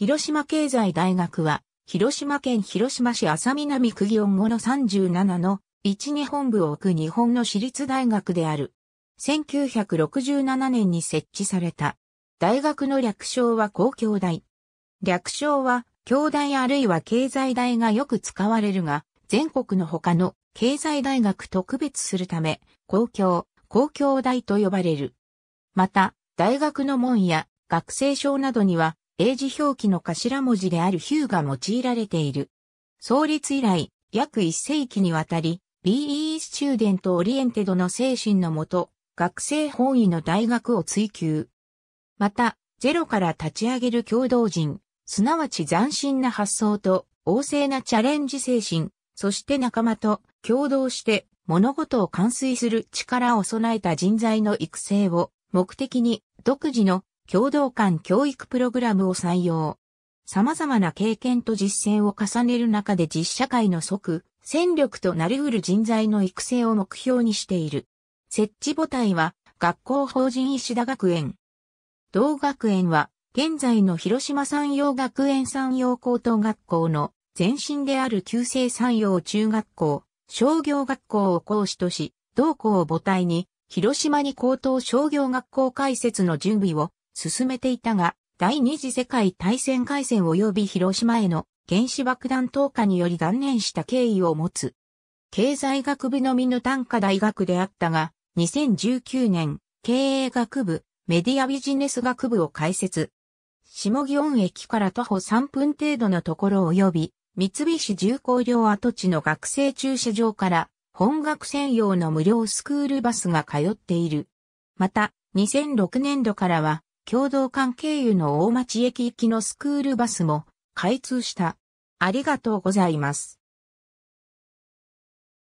広島経済大学は、広島県広島市浅南区祇園後の37の1日本部を置く日本の私立大学である。1967年に設置された。大学の略称は公共大。略称は、京大あるいは経済大がよく使われるが、全国の他の経済大学と区別するため、公共、公共大と呼ばれる。また、大学の門や学生証などには、英字表記の頭文字であるヒューが用いられている。創立以来、約一世紀にわたり、BE スチューデントオリエンテドの精神のもと、学生本位の大学を追求。また、ゼロから立ち上げる共同人、すなわち斬新な発想と旺盛なチャレンジ精神、そして仲間と共同して物事を完遂する力を備えた人材の育成を目的に独自の共同間教育プログラムを採用。様々な経験と実践を重ねる中で実社会の即、戦力となり得る人材の育成を目標にしている。設置母体は、学校法人石田学園。同学園は、現在の広島産業学園産業高等学校の前身である旧制産業中学校、商業学校を講師とし、同校を母体に、広島に高等商業学校開設の準備を進めていたが、第二次世界大戦開戦及び広島への原子爆弾投下により断念した経緯を持つ。経済学部のみの短科大学であったが、2019年、経営学部、メディアビジネス学部を開設。下祇園駅から徒歩3分程度のところ及び、三菱重工業跡地の学生駐車場から、本学専用の無料スクールバスが通っている。また、2006年度からは、共同館経由の大町駅行きのスクールバスも開通した。ありがとうございます。